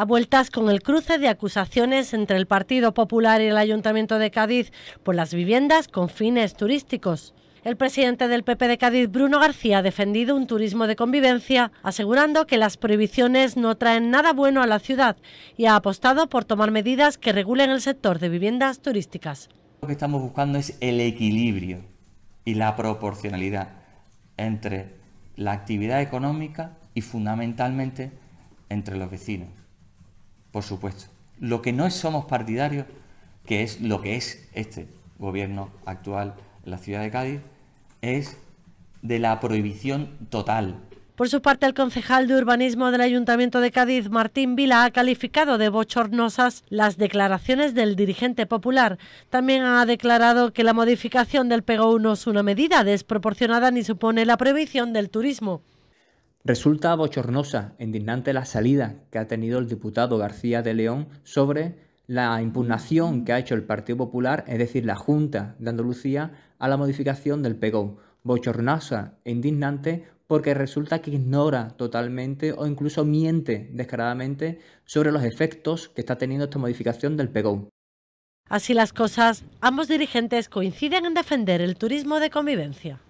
a vueltas con el cruce de acusaciones entre el Partido Popular y el Ayuntamiento de Cádiz por las viviendas con fines turísticos. El presidente del PP de Cádiz, Bruno García, ha defendido un turismo de convivencia, asegurando que las prohibiciones no traen nada bueno a la ciudad y ha apostado por tomar medidas que regulen el sector de viviendas turísticas. Lo que estamos buscando es el equilibrio y la proporcionalidad entre la actividad económica y fundamentalmente entre los vecinos por supuesto. Lo que no somos partidarios, que es lo que es este gobierno actual en la ciudad de Cádiz, es de la prohibición total por su parte, el concejal de urbanismo del Ayuntamiento de Cádiz, Martín Vila, ha calificado de bochornosas las declaraciones del dirigente popular. También ha declarado que la modificación del PEGO no es una medida desproporcionada ni supone la prohibición del turismo. Resulta bochornosa, e indignante la salida que ha tenido el diputado García de León sobre la impugnación que ha hecho el Partido Popular, es decir, la Junta de Andalucía, a la modificación del PEGO. Bochornosa e indignante porque resulta que ignora totalmente o incluso miente descaradamente sobre los efectos que está teniendo esta modificación del PEGO. Así las cosas, ambos dirigentes coinciden en defender el turismo de convivencia.